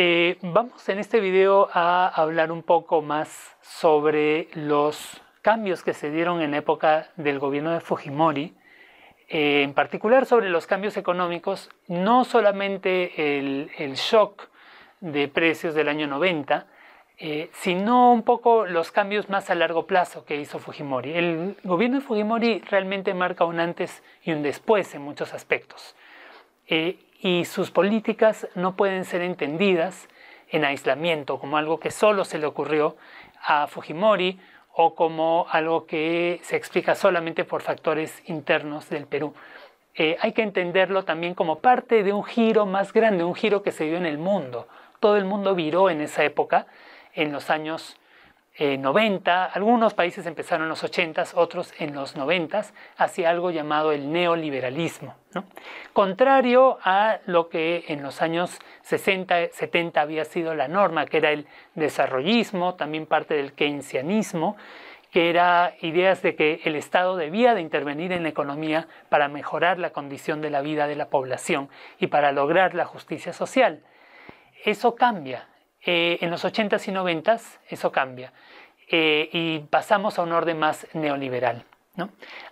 Eh, vamos en este video a hablar un poco más sobre los cambios que se dieron en época del gobierno de Fujimori, eh, en particular sobre los cambios económicos, no solamente el, shock de precios del año 90, eh, sino un poco los cambios más a largo plazo que hizo Fujimori. El gobierno de Fujimori realmente marca un antes y un después en muchos aspectos. Eh, y sus políticas no pueden ser entendidas en aislamiento, como algo que solo se le ocurrió a Fujimori o como algo que se explica solamente por factores internos del Perú. Eh, hay que entenderlo también como parte de un giro más grande, un giro que se dio en el mundo. Todo el mundo viró en esa época, en los años 90, eh, algunos países empezaron en los 80, otros en los 90, hacia algo llamado el neoliberalismo. Contrario a lo que en los años 60, 70 había sido la norma, que era el desarrollismo, también parte del keynesianismo, que era ideas de que el Estado debía de intervenir en la economía para mejorar la condición de la vida de la población y para lograr la justicia social. Eso cambia, eh, en los 80s y 90 eso cambia eh, y pasamos a un orden más neoliberal.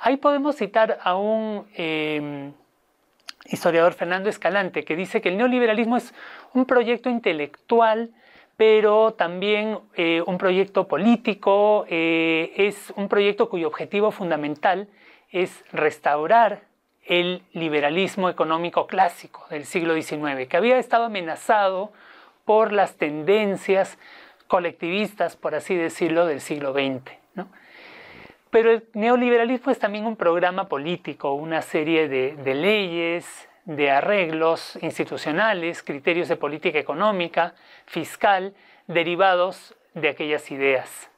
Ahí podemos citar a un em, historiador, Fernando Escalante, que dice que el neoliberalismo es un proyecto intelectual, pero también eh, un proyecto político, es un proyecto cuyo objetivo fundamental es restaurar el liberalismo económico clásico del siglo XIX, que había estado amenazado por las tendencias colectivistas, por así decirlo, del siglo XX. Pero el neoliberalismo es también un programa político, una serie de leyes, de arreglos institucionales, criterios de política económica, fiscal, derivados de aquellas ideas.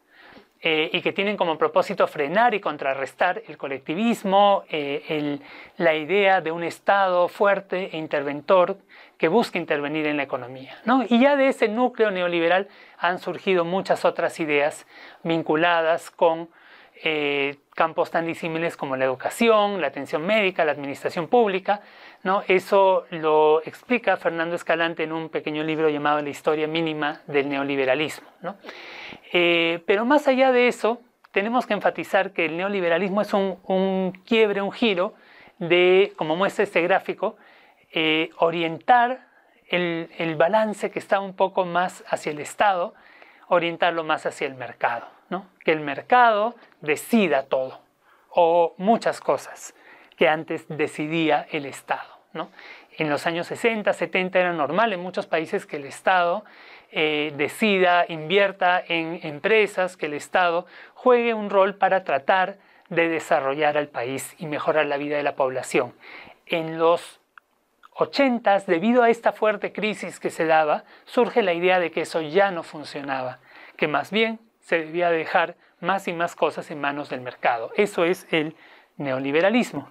Eh, y que tienen como propósito frenar y contrarrestar el colectivismo, eh, la idea de un Estado fuerte e interventor que busque intervenir en la economía. Y ya de ese núcleo neoliberal han surgido muchas otras ideas vinculadas con eh, campos tan disímiles como la educación, la atención médica, la administración pública. Eso lo explica Fernando Escalante en un pequeño libro llamado La historia mínima del neoliberalismo. Eh, pero más allá de eso, tenemos que enfatizar que el neoliberalismo es un, quiebre, un giro de, como muestra este gráfico, eh, orientar el, balance que está un poco más hacia el Estado, orientarlo más hacia el mercado, que el mercado decida todo o muchas cosas que antes decidía el Estado. En los años 60, 70 era normal en muchos países que el Estado eh, decida, invierta en empresas, que el Estado juegue un rol para tratar de desarrollar al país y mejorar la vida de la población. En los 80, debido a esta fuerte crisis que se daba, surge la idea de que eso ya no funcionaba, que más bien se debía dejar más y más cosas en manos del mercado. Eso es el neoliberalismo.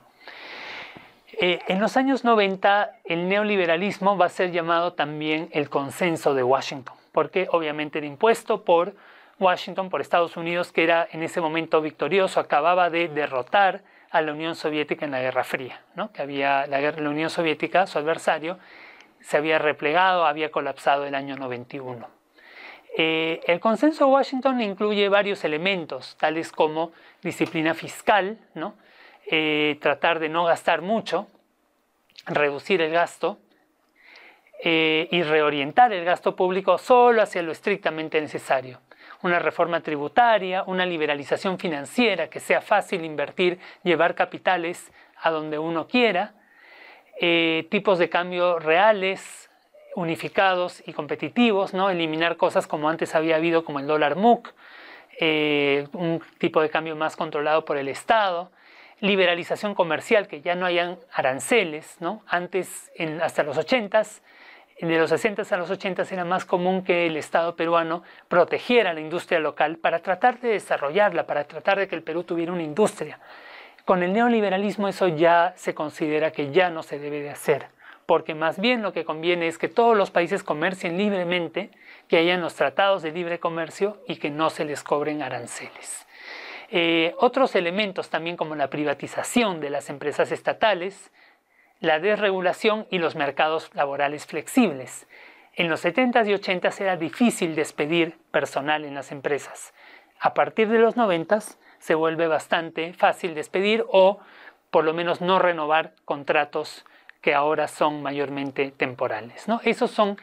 Eh, en los años 90, el neoliberalismo va a ser llamado también el consenso de Washington, porque obviamente el impuesto por Washington, por Estados Unidos, que era en ese momento victorioso, acababa de derrotar a la Unión Soviética en la Guerra Fría, ¿no? que había la, la Unión Soviética, su adversario, se había replegado, había colapsado el año 91. Eh, el consenso de Washington incluye varios elementos, tales como disciplina fiscal, ¿no? Eh, tratar de no gastar mucho, reducir el gasto eh, y reorientar el gasto público solo hacia lo estrictamente necesario. Una reforma tributaria, una liberalización financiera que sea fácil invertir, llevar capitales a donde uno quiera, eh, tipos de cambio reales, unificados y competitivos, ¿no? eliminar cosas como antes había habido como el dólar MOOC, un tipo de cambio más controlado por el Estado, liberalización comercial, que ya no hayan aranceles, ¿no? Antes, hasta los 80s, de los 60 s a los 80 s era más común que el Estado peruano protegiera la industria local para tratar de desarrollarla, para tratar de que el Perú tuviera una industria. Con el neoliberalismo eso ya se considera que ya no se debe de hacer, porque más bien lo que conviene es que todos los países comercien libremente, que hayan los tratados de libre comercio y que no se les cobren aranceles. Eh, otros elementos también como la privatización de las empresas estatales, la desregulación y los mercados laborales flexibles. En los 70s y 80s era difícil despedir personal en las empresas. A partir de los 90s se vuelve bastante fácil despedir o por lo menos no renovar contratos que ahora son mayormente temporales. Esos son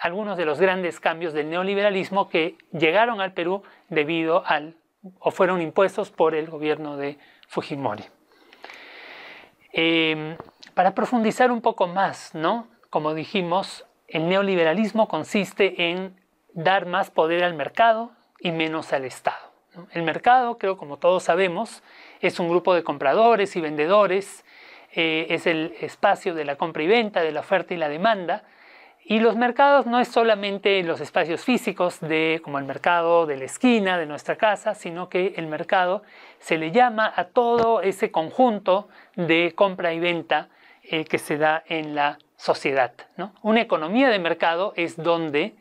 algunos de los grandes cambios del neoliberalismo que llegaron al Perú debido al o fueron impuestos por el gobierno de Fujimori. Em, para profundizar un poco más, ¿no? Como dijimos, el neoliberalismo consiste en dar más poder al mercado y menos al Estado. El mercado, creo como todos sabemos, es un grupo de compradores y vendedores, eh, es el espacio de la compra y venta, de la oferta y la demanda, y los mercados no es solamente los espacios físicos de, como el mercado de la esquina, de nuestra casa, sino que el mercado se le llama a todo ese conjunto de compra y venta eh, que se da en la sociedad. Una economía de mercado es donde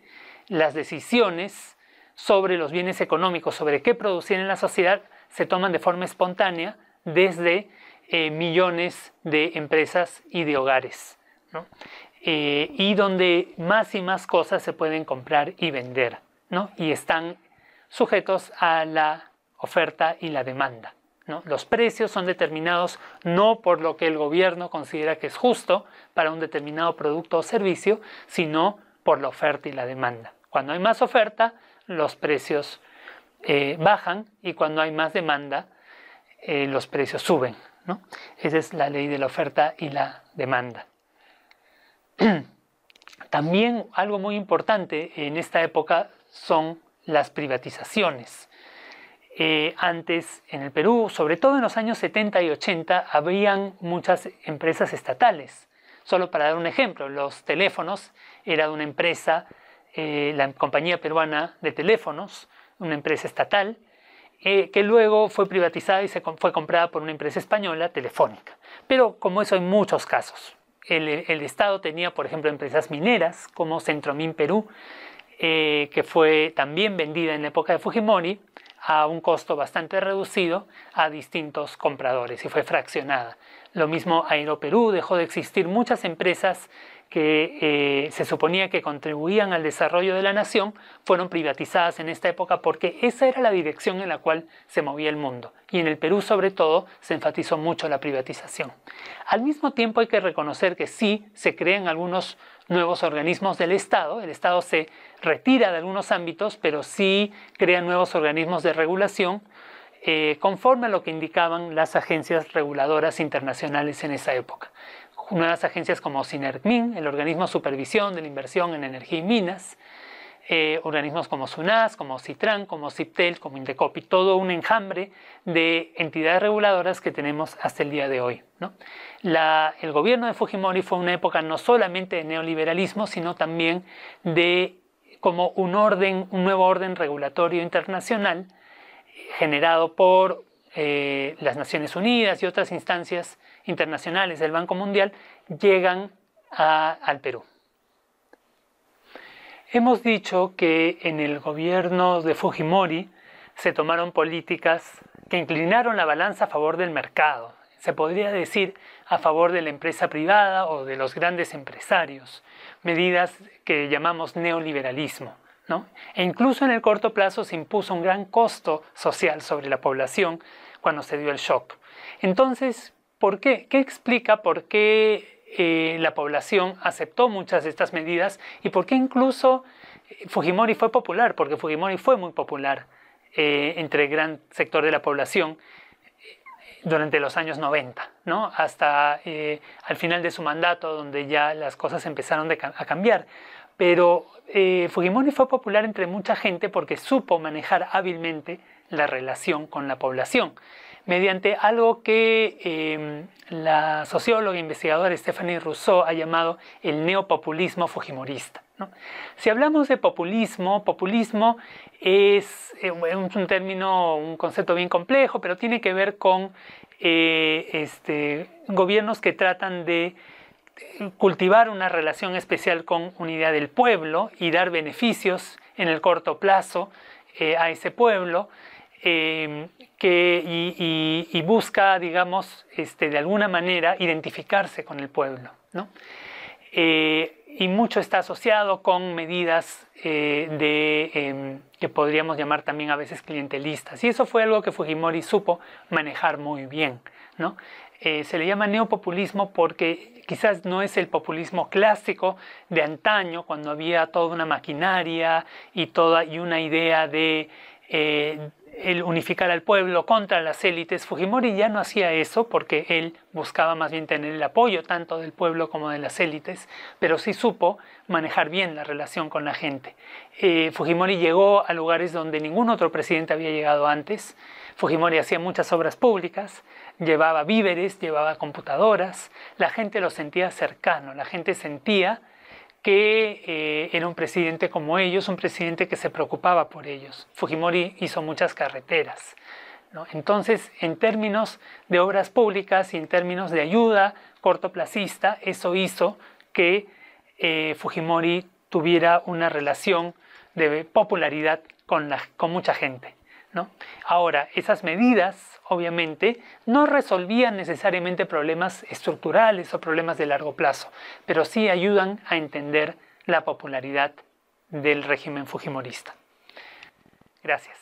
las decisiones sobre los bienes económicos, sobre qué producir en la sociedad, se toman de forma espontánea desde eh, millones de empresas y de hogares. Eh, y donde más y más cosas se pueden comprar y vender, ¿no? Y están sujetos a la oferta y la demanda. Los precios son determinados no por lo que el gobierno considera que es justo para un determinado producto o servicio, sino por la oferta y la demanda. Cuando hay más oferta, los precios eh, bajan y cuando hay más demanda, eh, los precios suben. Esa es la ley de la oferta y la demanda. También algo muy importante en esta época son las privatizaciones. Eh, antes en el Perú, sobre todo en los años 70 y 80, habían muchas empresas estatales. Solo para dar un ejemplo, los teléfonos era de una empresa, eh, la compañía peruana de teléfonos, una empresa estatal, eh, que luego fue privatizada y se fue comprada por una empresa española, Telefónica. Pero como eso hay muchos casos. El, Estado tenía, por ejemplo, empresas mineras como Centromín Perú, eh, que fue también vendida en la época de Fujimori a un costo bastante reducido a distintos compradores y fue fraccionada. Lo mismo Aeroperú, dejó de existir muchas empresas que eh, se suponía que contribuían al desarrollo de la nación fueron privatizadas en esta época porque esa era la dirección en la cual se movía el mundo. Y en el Perú sobre todo se enfatizó mucho la privatización. Al mismo tiempo hay que reconocer que sí se crean algunos nuevos organismos del Estado. El Estado se retira de algunos ámbitos, pero sí crea nuevos organismos de regulación eh, conforme a lo que indicaban las agencias reguladoras internacionales en esa época nuevas agencias como CINERCMIN, el Organismo de Supervisión de la Inversión en Energía y Minas, eh, organismos como SUNAS, como CITRAN, como CIPTEL, como INDECOPI, todo un enjambre de entidades reguladoras que tenemos hasta el día de hoy. el gobierno de Fujimori fue una época no solamente de neoliberalismo, sino también de como un orden, un nuevo orden regulatorio internacional eh, generado por eh, las Naciones Unidas y otras instancias internacionales del Banco Mundial llegan al Perú. Hemos dicho que en el gobierno de Fujimori se tomaron políticas que inclinaron la balanza a favor del mercado, se podría decir a favor de la empresa privada o de los grandes empresarios, medidas que llamamos neoliberalismo. E incluso en el corto plazo se impuso un gran costo social sobre la población cuando se dio el shock. Entonces, ¿Por qué? ¿Qué explica por qué eh, la población aceptó muchas de estas medidas y por qué incluso eh, Fujimori fue popular? Porque Fujimori fue muy popular eh, entre el gran sector de la población durante los años 90, ¿no? hasta eh, al final de su mandato, donde ya las cosas empezaron a cambiar. Pero Fujimori fue popular entre mucha gente porque supo manejar hábilmente la relación con la población mediante algo que em, la socióloga e investigadora Stephanie Rousseau ha llamado el neopopulismo fujimorista. Si hablamos de populismo, populismo eh, es un término, un concepto bien complejo, pero tiene que ver con eh, este, gobiernos que tratan de eh, cultivar una relación especial con unidad del pueblo y dar beneficios en el corto plazo a ese pueblo Em, que, y, busca, digamos, este, de alguna manera identificarse con el pueblo. ¿no? Eh, y mucho está asociado con medidas eh, de, em, que podríamos llamar también a veces clientelistas. Y eso fue algo que Fujimori supo manejar muy bien. ¿no? Eh, se le llama neopopulismo porque quizás no es el populismo clásico de antaño, cuando había toda una maquinaria y, toda, y una idea de el unificar al pueblo contra las élites. Fujimori ya no hacía eso porque él buscaba más bien tener el apoyo tanto del pueblo como de las élites, pero sí supo manejar bien la relación con la gente. Eh, Fujimori llegó a lugares donde ningún otro presidente había llegado antes. Fujimori hacía muchas obras públicas, llevaba víveres, llevaba computadoras. La gente lo sentía cercano, la gente sentía que eh, era un presidente como ellos, un presidente que se preocupaba por ellos. Fujimori hizo muchas carreteras. Entonces, en términos de obras públicas y en términos de ayuda cortoplacista, eso hizo que eh, Fujimori tuviera una relación de popularidad con mucha gente. Ahora, esas medidas, obviamente, no resolvían necesariamente problemas estructurales o problemas de largo plazo, pero sí ayudan a entender la popularidad del régimen fujimorista. Gracias.